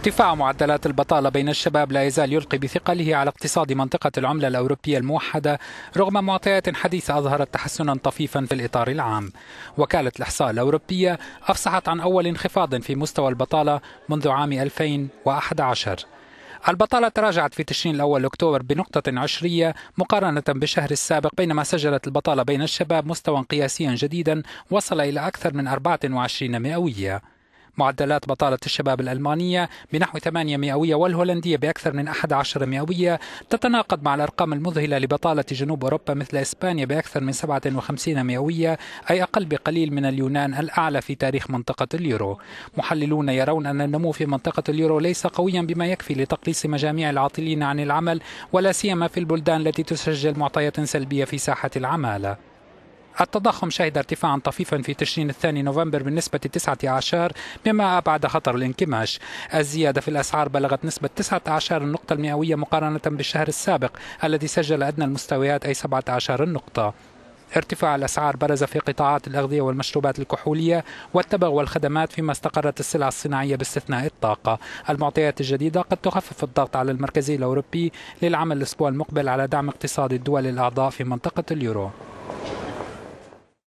ارتفاع معدلات البطالة بين الشباب لا يزال يلقي بثقله على اقتصاد منطقة العملة الأوروبية الموحدة رغم معطيات حديثة أظهرت تحسنا طفيفا في الإطار العام وكالة الإحصاء الأوروبية أفصحت عن أول انخفاض في مستوى البطالة منذ عام 2011 البطالة تراجعت في تشرين الأول أكتوبر بنقطة عشرية مقارنة بالشهر السابق بينما سجلت البطالة بين الشباب مستوى قياسيا جديدا وصل إلى أكثر من 24 مئوية معدلات بطالة الشباب الألمانية بنحو 8 مئوية والهولندية بأكثر من 11 مئوية تتناقض مع الأرقام المذهلة لبطالة جنوب أوروبا مثل إسبانيا بأكثر من 57 مئوية أي أقل بقليل من اليونان الأعلى في تاريخ منطقة اليورو محللون يرون أن النمو في منطقة اليورو ليس قويا بما يكفي لتقليص مجاميع العاطلين عن العمل ولا سيما في البلدان التي تسجل معطيات سلبية في ساحة العمالة التضخم شهد ارتفاعا طفيفا في تشرين الثاني نوفمبر بالنسبة 19 مما أبعد خطر الانكماش الزيادة في الأسعار بلغت نسبة 19 النقطة المئوية مقارنة بالشهر السابق الذي سجل أدنى المستويات أي 17 النقطة ارتفاع الأسعار برز في قطاعات الأغذية والمشروبات الكحولية والتبغ والخدمات فيما استقرت السلع الصناعية باستثناء الطاقة المعطيات الجديدة قد تخفف الضغط على المركزي الأوروبي للعمل الأسبوع المقبل على دعم اقتصاد الدول الأعضاء في منطقة اليورو